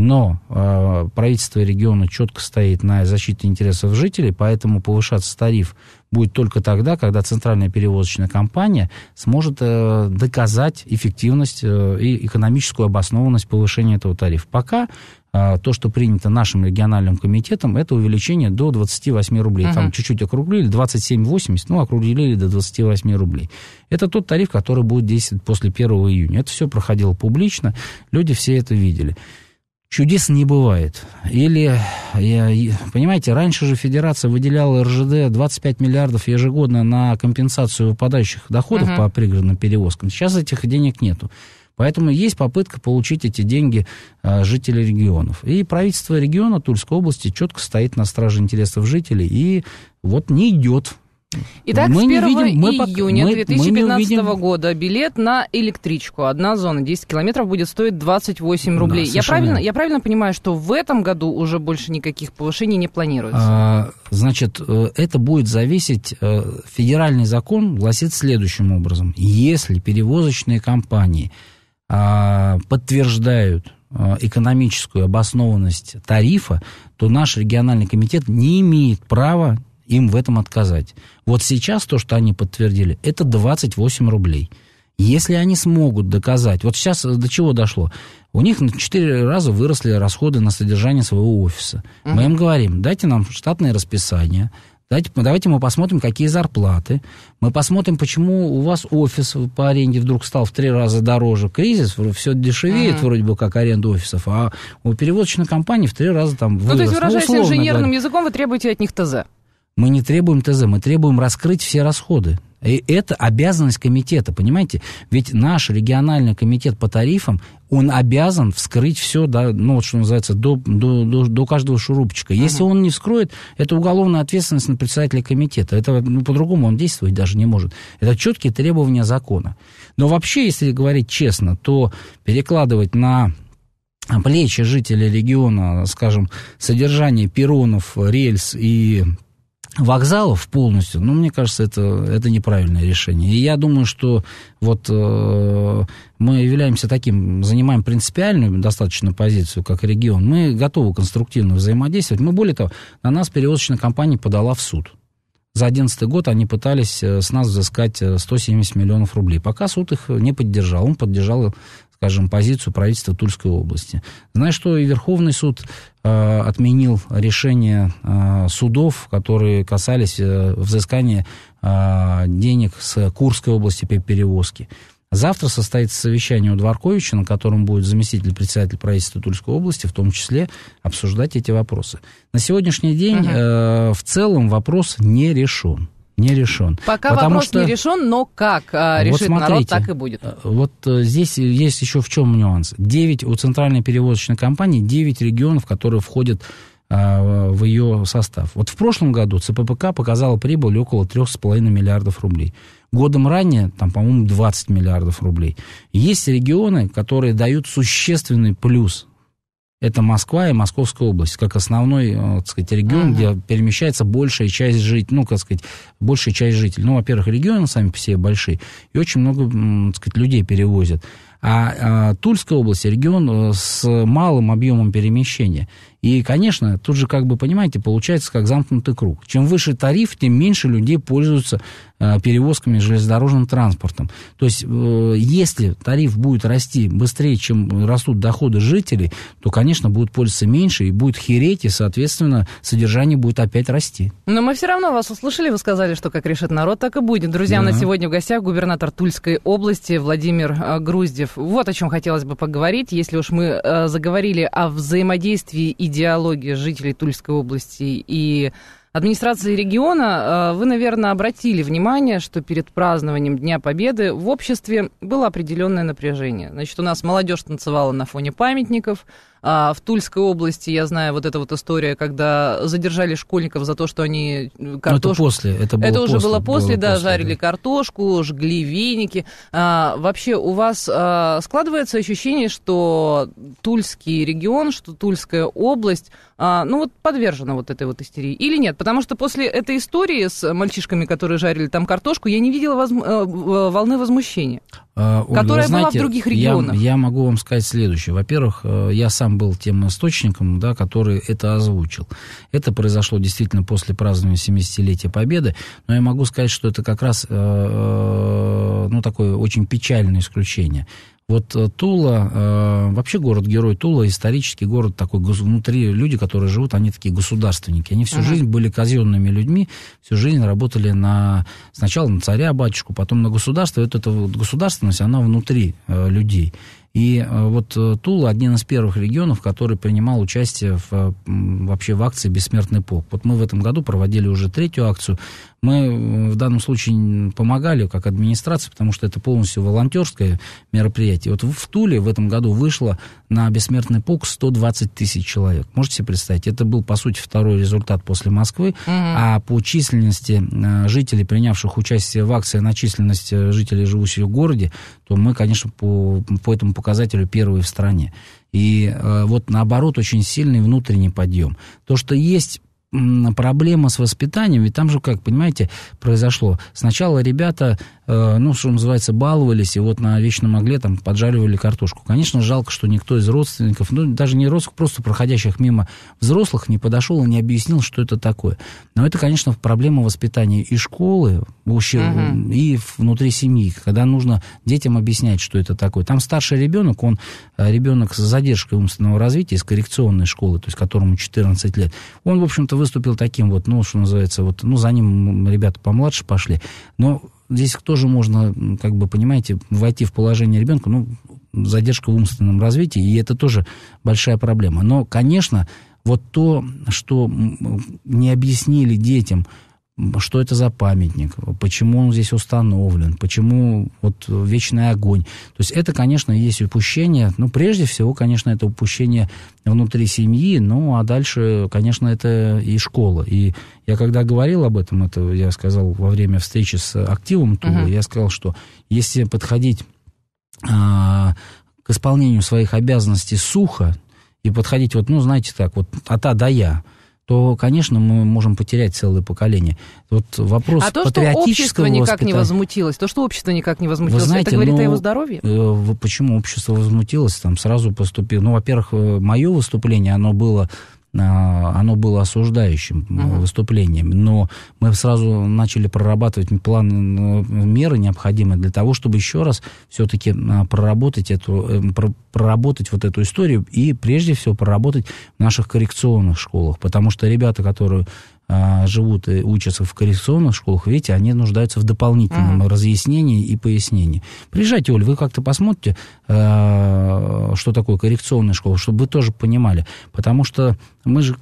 Но э, правительство региона четко стоит на защите интересов жителей, поэтому повышаться тариф будет только тогда, когда центральная перевозочная компания сможет э, доказать эффективность э, и экономическую обоснованность повышения этого тарифа. Пока э, то, что принято нашим региональным комитетом, это увеличение до 28 рублей. Угу. Там чуть-чуть округлили, 27,80, ну, округлили до 28 рублей. Это тот тариф, который будет действовать после 1 июня. Это все проходило публично, люди все это видели. Чудес не бывает. Или, я, понимаете, раньше же Федерация выделяла РЖД 25 миллиардов ежегодно на компенсацию выпадающих доходов uh-huh. по пригородным перевозкам. Сейчас этих денег нету. Поэтому есть попытка получить эти деньги а, жителей регионов. И правительство региона Тульской области четко стоит на страже интересов жителей и вот не идет Итак, мы с 1 видим, мы июня мы, 2015 мы года билет на электричку. Одна зона 10 километров будет стоить 28 рублей. Да, я, правильно, я правильно понимаю, что в этом году уже больше никаких повышений не планируется? А, значит, э, это будет зависеть... Э, федеральный закон гласит следующим образом. Если перевозочные компании а, подтверждают а, экономическую обоснованность тарифа, то наш региональный комитет не имеет права им в этом отказать. Вот сейчас то, что они подтвердили, это 28 рублей. Если они смогут доказать, вот сейчас до чего дошло? У них на 4 раза выросли расходы на содержание своего офиса. Угу. Мы им говорим, дайте нам штатные расписания, Давайте, давайте мы посмотрим, какие зарплаты. Мы посмотрим, почему у вас офис по аренде вдруг стал в три раза дороже. Кризис, все дешевеет mm вроде бы как аренда офисов, а у переводочной компании в три раза там выросло. Ну, то есть, выражаясь ну, инженерным говоря. языком, вы требуете от них ТЗ. Мы не требуем ТЗ, мы требуем раскрыть все расходы. И это обязанность комитета, понимаете? Ведь наш региональный комитет по тарифам, он обязан вскрыть все, да, ну, вот что называется, до, до, до, до каждого шурупчика. Если он не вскроет, это уголовная ответственность на председателя комитета. Это ну, по-другому он действовать даже не может. Это четкие требования закона. Но вообще, если говорить честно, то перекладывать на плечи жителей региона, скажем, содержание перонов, рельс и вокзалов полностью, ну, мне кажется, это, это неправильное решение. И я думаю, что вот э, мы являемся таким, занимаем принципиальную достаточно позицию, как регион. Мы готовы конструктивно взаимодействовать. Мы, более того, на нас перевозочная компания подала в суд. За 2011 год они пытались э, с нас взыскать 170 э, миллионов рублей. Пока суд их не поддержал. Он поддержал скажем, позицию правительства Тульской области. Знаешь, что и Верховный суд э, отменил решение э, судов, которые касались э, взыскания э, денег с Курской области при перевозке. Завтра состоится совещание у Дворковича, на котором будет заместитель председателя правительства Тульской области, в том числе обсуждать эти вопросы. На сегодняшний день угу. э, в целом вопрос не решен не решен. Пока Потому вопрос что... не решен, но как а, решит вот смотрите, народ, так и будет. Э, вот э, здесь есть еще в чем нюанс. 9 у центральной перевозочной компании 9 регионов, которые входят а, в ее состав. Вот в прошлом году ЦППК показала прибыль около 3,5 миллиардов рублей. Годом ранее, там, по-моему, 20 миллиардов рублей. Есть регионы, которые дают существенный плюс это Москва и Московская область, как основной, э, так сказать, регион, ага. где перемещается большая часть жителей, ну, как сказать, большая часть жителей. Ну, во-первых, регионы сами по себе большие, и очень много, так сказать, людей перевозят. А, а Тульская область – регион э, с малым объемом перемещения. И, конечно, тут же, как бы, понимаете, получается как замкнутый круг. Чем выше тариф, тем меньше людей пользуются э, перевозками железнодорожным транспортом. То есть, э, если тариф будет расти быстрее, чем растут доходы жителей, то, конечно, будут пользоваться меньше и будет хереть, и, соответственно, содержание будет опять расти. Но мы все равно вас услышали, вы сказали, что как решит народ, так и будет. Друзья, да. на сегодня в гостях губернатор Тульской области Владимир э, Груздев. Вот о чем хотелось бы поговорить, если уж мы э, заговорили о взаимодействии и идеология жителей Тульской области и администрации региона, э, вы, наверное, обратили внимание, что перед празднованием Дня Победы в обществе было определенное напряжение. Значит, у нас молодежь танцевала на фоне памятников, а в Тульской области, я знаю, вот эта вот история, когда задержали школьников за то, что они э, ну, картошку... это после, это было Это уже после, было после, было да, после, жарили да. картошку, жгли веники. А, вообще у вас а, складывается ощущение, что Тульский регион, что Тульская область, а, ну вот подвержена вот этой вот истерии или нет? Потому что после этой истории с мальчишками, которые жарили там картошку, я не видела воз... Э, волны возмущения. А, Оль, которая знаете, в других регионах. Я, я могу вам сказать следующее. Во-первых, э, я сам был тем источником, да, который это озвучил. Это произошло действительно после празднования 70-летия Победы, но я могу сказать, что это как раз э, э, ну, такое очень печальное исключение. Вот э, Тула, э, вообще город-герой Тула, исторический город такой, внутри люди, которые живут, они такие государственники. Они всю uh жизнь были казенными людьми, всю жизнь работали на, сначала на царя-батюшку, потом на государство. Вот эта вот государственность, она внутри э, людей. И вот Тула один из первых регионов, который принимал участие в, вообще в акции «Бессмертный полк». Вот мы в этом году проводили уже третью акцию. Мы э, в данном случае помогали как администрация, потому что это полностью волонтерское мероприятие. Вот в Туле в этом году вышло на бессмертный пук 120 тысяч человек. Можете себе представить? Это был, по сути, второй результат после Москвы. Угу. А по численности э, жителей, принявших участие в акции, на численность э, жителей, живущих в городе, то мы, конечно, по, по этому показателю первые в стране. И э, вот наоборот очень сильный внутренний подъем. То, что есть проблема с воспитанием, ведь там же как, понимаете, произошло. Сначала ребята, э, ну, что называется, баловались, и вот на вечном огле там поджаривали картошку. Конечно, жалко, что никто из родственников, ну, даже не родственников, просто проходящих мимо взрослых не подошел и не объяснил, что это такое. Но это, конечно, проблема воспитания и школы, вообще угу. и внутри семьи, когда нужно детям объяснять, что это такое. Там старший ребенок, он э, ребенок с задержкой умственного развития, из коррекционной школы, то есть которому 14 лет, он, в общем-то, выступил таким вот, ну, что называется, вот, ну, за ним ребята помладше пошли. Но здесь тоже можно, как бы, понимаете, войти в положение ребенка, ну, задержка в умственном развитии, и это тоже большая проблема. Но, конечно, вот то, что не объяснили детям, что это за памятник, почему он здесь установлен, почему вот вечный огонь. То есть это, конечно, есть упущение, ну, прежде всего, конечно, это упущение внутри семьи, ну, а дальше, конечно, это и школа. И я когда говорил об этом, это я сказал во время встречи с активом Тула, uh-huh. я сказал, что если подходить а, к исполнению своих обязанностей сухо и подходить вот, ну, знаете так, вот от А до Я – то, конечно, мы можем потерять целое поколение. Вот вопрос а то, патриотического что общество никак не возмутилось, то, что общество никак не возмутилось, Вы знаете, это говорит ну, о его здоровье? Э, почему общество возмутилось? Там сразу поступило... Ну, во-первых, э, мое выступление, оно было а, оно было осуждающим uh-huh. выступлением, но мы сразу начали прорабатывать план э, меры необходимые для того, чтобы еще раз все-таки э, проработать эту проработать вот эту историю и прежде всего проработать в наших коррекционных школах, потому что ребята, которые а, живут и учатся в коррекционных школах, видите, они нуждаются в дополнительном mm-hmm. разъяснении и пояснении. Приезжайте, Оль, вы как-то посмотрите, а, что такое коррекционная школа, чтобы вы тоже понимали. Потому что мы же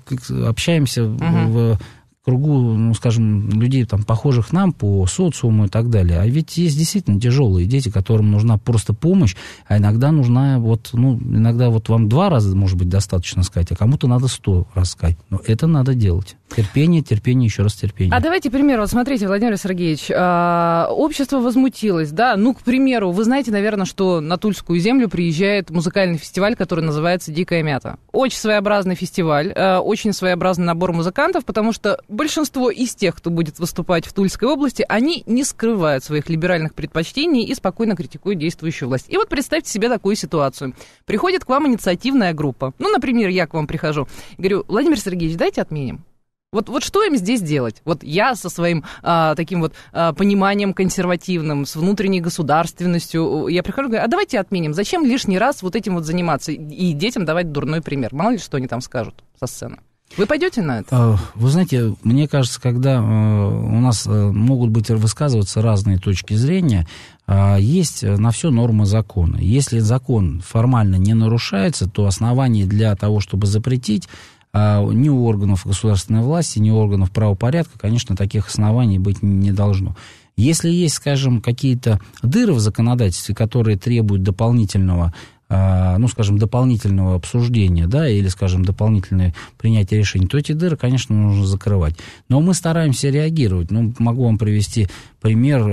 общаемся mm-hmm. в кругу, ну, скажем, людей там похожих нам по социуму и так далее. А ведь есть действительно тяжелые дети, которым нужна просто помощь, а иногда нужна вот, ну, иногда вот вам два раза, может быть, достаточно сказать, а кому-то надо сто раз сказать. Но это надо делать. Терпение, терпение, еще раз терпение. А давайте пример. Вот смотрите, Владимир Сергеевич, а, общество возмутилось, да? Ну, к примеру, вы знаете, наверное, что на Тульскую землю приезжает музыкальный фестиваль, который называется «Дикая мята». Очень своеобразный фестиваль, э, очень своеобразный набор музыкантов, потому что большинство из тех, кто будет выступать в Тульской области, они не скрывают своих либеральных предпочтений и спокойно критикуют действующую власть. И вот представьте себе такую ситуацию. Приходит к вам инициативная группа. Ну, например, я к вам прихожу. Говорю, Владимир Сергеевич, дайте отменим. Вот, вот что им здесь делать? Вот я со своим а, таким вот а, пониманием консервативным, с внутренней государственностью, я прихожу и говорю, а давайте отменим. Зачем лишний раз вот этим вот заниматься и детям давать дурной пример? Мало ли что они там скажут со сцены. Вы пойдете на это? А, вы знаете, мне кажется, когда э, у нас э, могут быть высказываться разные точки зрения, а, есть э, на все нормы закона. Если закон формально не нарушается, то оснований для того, чтобы запретить, а, ни у органов государственной власти, ни у органов правопорядка, конечно, таких оснований быть не должно. Если есть, скажем, какие-то дыры в законодательстве, которые требуют дополнительного а, ну, скажем, дополнительного обсуждения, да, или, скажем, дополнительное принятие решений, то эти дыры, конечно, нужно закрывать. Но мы стараемся реагировать. Ну, могу вам привести пример. Э,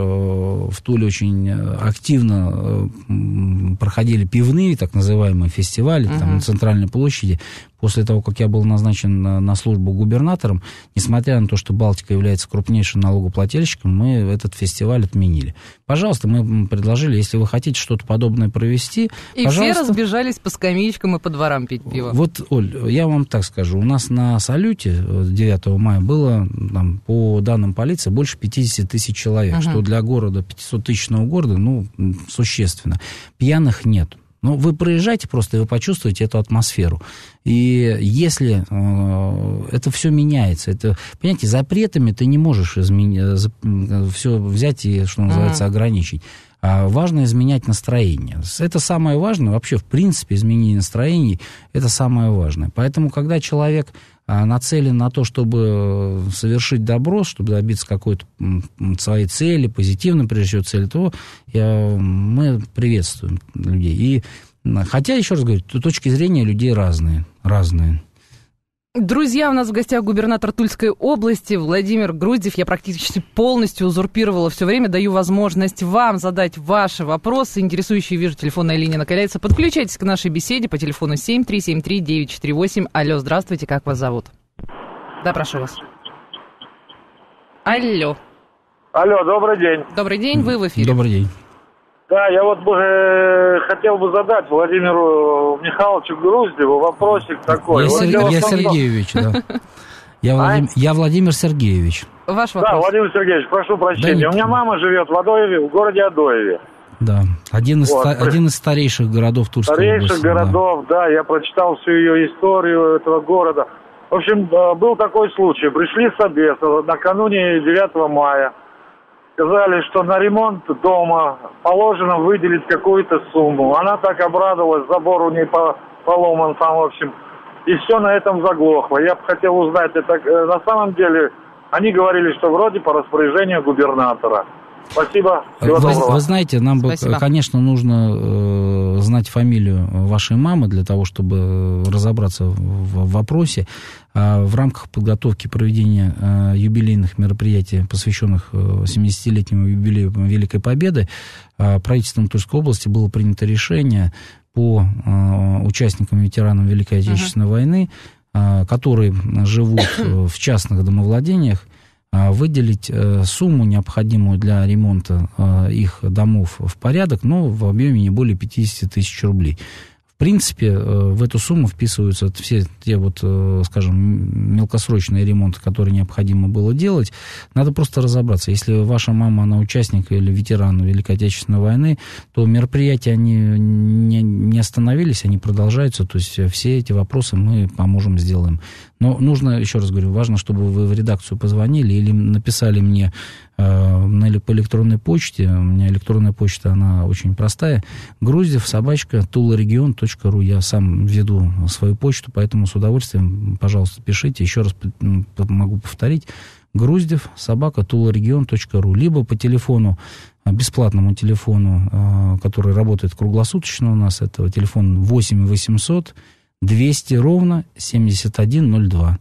в Туле очень активно э, проходили пивные, так называемые, фестивали, uh-huh. там, на Центральной площади после того, как я был назначен на службу губернатором, несмотря на то, что Балтика является крупнейшим налогоплательщиком, мы этот фестиваль отменили. Пожалуйста, мы предложили, если вы хотите что-то подобное провести, И пожалуйста. все разбежались по скамеечкам и по дворам пить пиво. Вот, Оль, я вам так скажу. У нас на салюте 9 э, мая было, там, по данным полиции, больше 50 тысяч человек, угу. что для города, 500-тысячного города, ну, существенно. Пьяных нет. Ну, вы проезжаете просто, и вы почувствуете эту атмосферу. И если э, это все меняется, это, понимаете, запретами ты не можешь изменить э, э, все взять и, что называется, ограничить. А важно изменять настроение. Это самое важное, вообще, в принципе, изменение настроений, это самое важное. Поэтому, когда человек а, нацелен на то, чтобы э, совершить добро, чтобы добиться какой-то своей цели, позитивной, прежде всего, цели, то я, мы приветствуем людей. И, хотя, еще раз говорю, точки зрения людей разные, разные. Друзья, у нас в гостях губернатор Тульской области Владимир Груздев. Я практически полностью узурпировала все время. Даю возможность вам задать ваши вопросы. Интересующие, вижу, телефонная линия накаляется. Подключайтесь к нашей беседе по телефону 7373948. Алло, здравствуйте, как вас зовут? Да, прошу вас. Алло. Алло, добрый день. Добрый день, вы в эфире. Добрый день. Да, я вот бы э, хотел бы задать Владимиру Михайловичу Груздеву вопросик такой. Я, вот Сер... я Сергеевич, да. Я, а? Владим... я Владимир Сергеевич. Ваш вопрос. Да, Владимир Сергеевич, прошу прощения. Да, У меня мама живет в Адоеве, в городе Адоеве. Да, один из, вот. ста... один из старейших городов Тульской Старейших области, городов, да. да, я прочитал всю ее историю этого города. В общем, э, был такой случай. Пришли с обеда накануне 9 мая сказали, что на ремонт дома положено выделить какую-то сумму. Она так обрадовалась, забор у нее поломан там, в общем. И все на этом заглохло. Я бы хотел узнать, это э, на самом деле они говорили, что вроде по распоряжению губернатора. Спасибо. вы, вы знаете, нам Спасибо. бы, конечно, нужно э, знать фамилию вашей мамы для того, чтобы разобраться в, в вопросе. А в рамках подготовки проведения э, юбилейных мероприятий, посвященных э, 70-летнему юбилею Великой Победы, э, правительством Тульской области было принято решение по э, участникам ветеранам Великой Отечественной uh-huh. войны, э, которые живут э, в частных домовладениях, а, выделить э, сумму, необходимую для ремонта э, их домов в порядок, но в объеме не более 50 тысяч рублей. В принципе, э, в эту сумму вписываются все те вот, скажем, мелкосрочные ремонты, которые необходимо было делать. Надо просто разобраться. Если ваша мама, она участник или ветеран Великой Отечественной войны, то мероприятия, они не, не остановились, они продолжаются. То есть все эти вопросы мы поможем, сделаем. Но нужно, еще раз говорю, важно, чтобы вы в редакцию позвонили или написали мне э, по электронной почте. У меня электронная почта, она очень простая. Груздев, собачка, туларегион.ру. Я сам веду свою почту, поэтому с удовольствием, пожалуйста, пишите. Еще раз могу повторить. Груздев, собака, туларегион.ру. Либо по телефону э, бесплатному телефону, э, который работает круглосуточно у нас, это телефон 8 800 200 ровно 7102.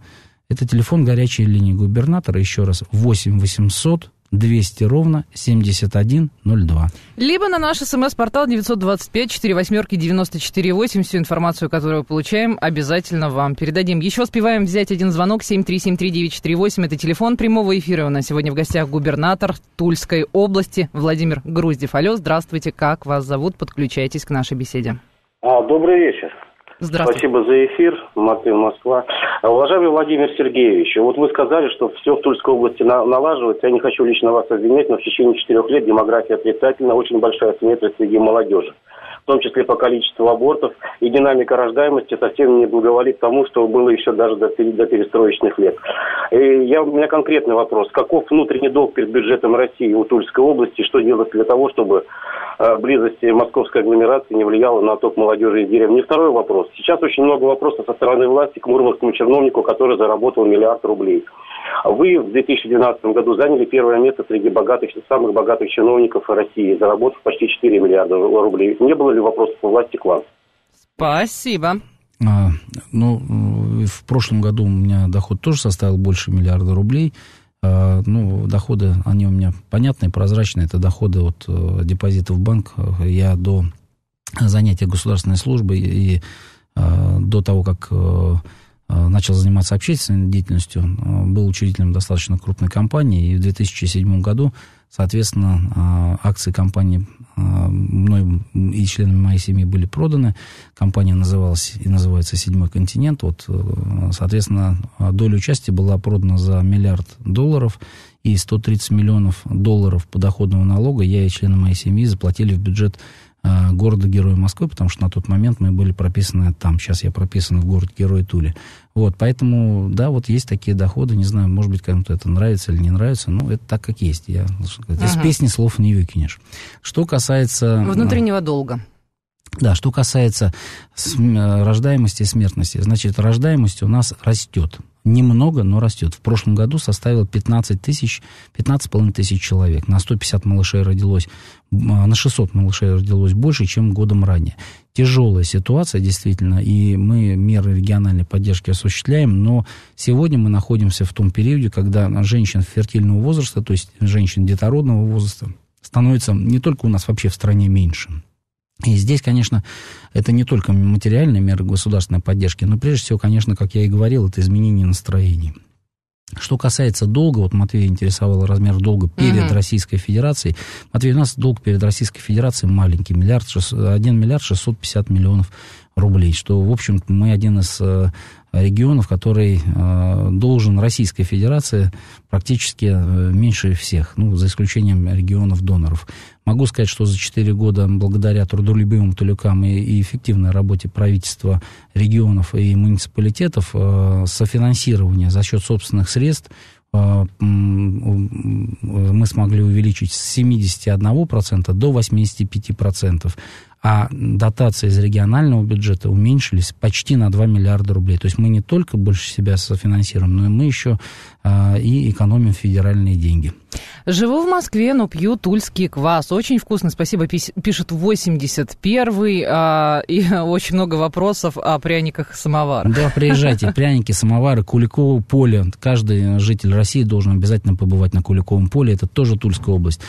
Это телефон горячей линии губернатора, еще раз, 8 800 200 ровно 7102. Либо на наш смс-портал 925 4 восьмерки 94 8. Всю информацию, которую мы получаем, обязательно вам передадим. Еще успеваем взять один звонок 7373948. Это телефон прямого эфира. У нас сегодня в гостях губернатор Тульской области Владимир Груздев. Алло, здравствуйте. Как вас зовут? Подключайтесь к нашей беседе. А, добрый вечер. Здравствуйте. Спасибо за эфир, Матвей Москва. Уважаемый Владимир Сергеевич, вот вы сказали, что все в Тульской области налаживается. Я не хочу лично вас обвинять, но в течение четырех лет демография отрицательна, очень большая смертность среди молодежи в том числе по количеству абортов, и динамика рождаемости совсем не благоволит тому, что было еще даже до, до перестроечных лет. И я, у меня конкретный вопрос. Каков внутренний долг перед бюджетом России у Тульской области? Что делать для того, чтобы э, близости московской агломерации не влияло на отток молодежи из деревни? И второй вопрос. Сейчас очень много вопросов со стороны власти к мурманскому чиновнику, который заработал миллиард рублей. Вы в 2012 году заняли первое место среди богатых, самых богатых чиновников России, заработав почти 4 миллиарда рублей. Не было ли вопросов у власти к вам? Спасибо. А, ну, в прошлом году у меня доход тоже составил больше миллиарда рублей. А, ну, доходы, они у меня понятные, прозрачные. Это доходы от э, депозитов в банк. Я до занятия государственной службы и, и а, до того, как э, Э, начал заниматься общественной деятельностью, э, был учредителем достаточно крупной компании, и в 2007 году, соответственно, э, акции компании мной и членами моей семьи были проданы. Компания называлась и называется «Седьмой континент». Вот, соответственно, доля участия была продана за миллиард долларов, и 130 миллионов долларов подоходного налога я и члены моей семьи заплатили в бюджет Э, города-героя Москвы, потому что на тот момент мы были прописаны там. Сейчас я прописан в город-герой Туле. Вот, поэтому, да, вот есть такие доходы. Не знаю, может быть, кому-то это нравится или не нравится, но это так, как есть. Я, ага. Из песни слов не выкинешь. Что касается... Внутреннего э, долга. Да, что касается э, рождаемости и смертности, значит, рождаемость у нас растет. Немного, но растет. В прошлом году составил 15 тысяч, 15,5 тысяч человек. На 150 малышей родилось, а, на 600 малышей родилось больше, чем годом ранее. Тяжелая ситуация, действительно, и мы меры региональной поддержки осуществляем, но сегодня мы находимся в том периоде, когда женщин фертильного возраста, то есть женщин детородного возраста, становится не только у нас вообще в стране меньше – и здесь, конечно, это не только материальная мера государственной поддержки, но прежде всего, конечно, как я и говорил, это изменение настроений. Что касается долга, вот Матвей интересовал размер долга перед угу. Российской Федерацией. Матвей, у нас долг перед Российской Федерацией маленький, миллиард, 1 миллиард 650 миллионов рублей, что, в общем мы один из э, регионов, который э, должен Российской Федерации практически э, меньше всех, ну, за исключением регионов-доноров. Могу сказать, что за 4 года, благодаря трудолюбивым талюкам и, и эффективной работе правительства регионов и муниципалитетов, э, софинансирование за счет собственных средств э, э, мы смогли увеличить с 71% до 85% а дотации из регионального бюджета уменьшились почти на 2 миллиарда рублей. То есть мы не только больше себя софинансируем, но и мы еще а, и экономим федеральные деньги. Живу в Москве, но пью тульский квас. Очень вкусно, спасибо, пишет 81-й. А, и [laughs] очень много вопросов о пряниках и самоварах. Да, приезжайте. [laughs] Пряники, самовары, Куликово поле. Каждый житель России должен обязательно побывать на Куликовом поле. Это тоже Тульская область.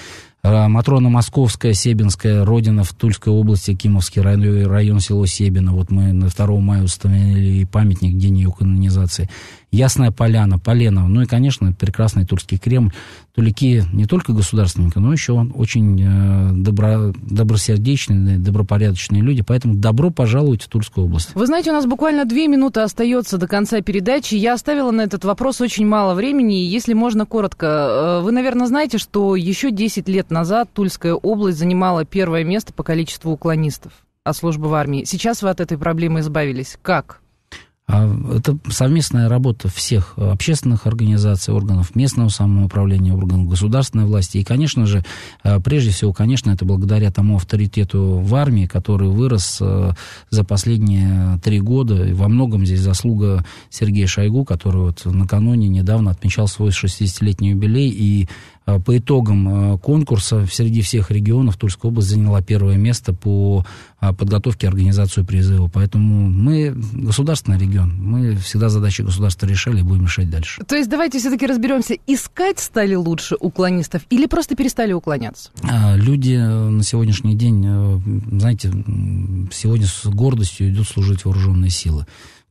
Э, Матрона Московская, Себинская, Родина в Тульской области, Кимовский район, район село Себино. Вот мы на 2 мая установили памятник День ее канонизации. Ясная Поляна, Поленово, ну и, конечно, прекрасный Тульский Кремль. Тулики не только государственники, но еще очень э, добро, добросердечные, добропорядочные люди, поэтому добро пожаловать в Тульскую область. Вы знаете, у нас буквально две минуты остается до конца передачи. Я оставила на этот вопрос очень мало времени, если можно коротко. Э, вы, наверное, знаете, что еще 10 лет назад Тульская область занимала первое место по количеству уклонистов от службы в армии. Сейчас вы от этой проблемы избавились. Как? А это совместная работа всех общественных организаций, органов местного самоуправления, органов государственной власти. И, конечно же, э, прежде всего, конечно, это благодаря тому авторитету в армии, который вырос э, за последние три года. И во многом здесь заслуга Сергея Шойгу, который вот накануне недавно отмечал свой 60-летний юбилей. И а, по итогам а, конкурса среди всех регионов Тульская область заняла первое место по а, подготовке и организации призыва. Поэтому мы государственный регион. Мы всегда задачи государства решали и будем решать дальше. То есть давайте все-таки разберемся, искать стали лучше уклонистов или просто перестали уклоняться? Люди э, на сегодняшний день, э, знаете, сегодня с гордостью идут служить в вооруженные силы.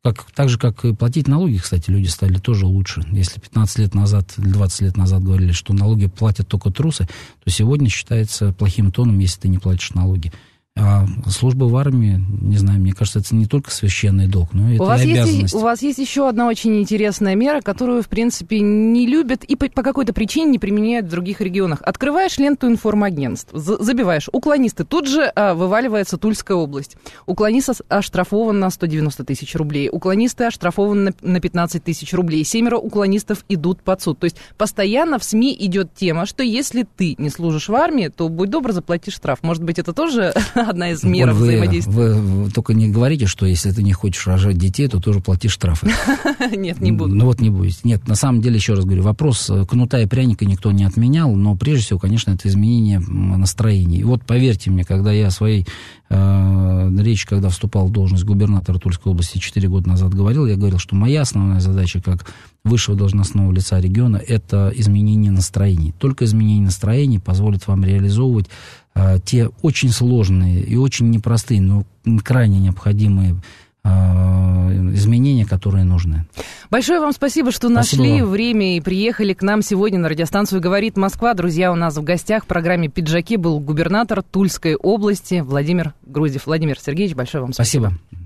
Как, так же, как и платить налоги, кстати, люди стали тоже лучше. Если 15 лет назад или 20 лет назад говорили, что налоги платят только трусы, то сегодня считается плохим тоном, если ты не платишь налоги. А служба в армии, не знаю, мне кажется, это не только священный долг, но и это у вас и обязанность. Есть, у вас есть еще одна очень интересная мера, которую, в принципе, не любят и по, по какой-то причине не применяют в других регионах. Открываешь ленту информагентств, забиваешь «Уклонисты», тут же а, вываливается Тульская область. Уклонист оштрафован на 190 тысяч рублей, уклонисты оштрафованы на, на 15 тысяч рублей, семеро уклонистов идут под суд. То есть постоянно в СМИ идет тема, что если ты не служишь в армии, то будь добр, заплати штраф. Может быть, это тоже [laughs] одна из мер вот взаимодействия. Вы, вы только не говорите, что если ты не хочешь рожать детей, то тоже плати штрафы. [laughs] Нет, не буду. Ну вот не будет. Нет, на самом деле, еще раз говорю, вопрос э, кнута и пряника никто не отменял, но прежде всего, конечно, это изменение настроений. И вот поверьте мне, когда я своей э, речи, когда вступал в должность губернатора Тульской области 4 года назад говорил, я говорил, что моя основная задача как высшего должностного лица региона – это изменение настроений. Только изменение настроений позволит вам реализовывать Э, те очень сложные и очень непростые, но крайне необходимые э, изменения, которые нужны. Большое вам спасибо, что спасибо нашли вам. время и приехали к нам сегодня на радиостанцию «Говорит Москва». Друзья, у нас в гостях в программе «Пиджаки» был губернатор Тульской области Владимир Груздев. Владимир Сергеевич, большое вам спасибо. Спасибо.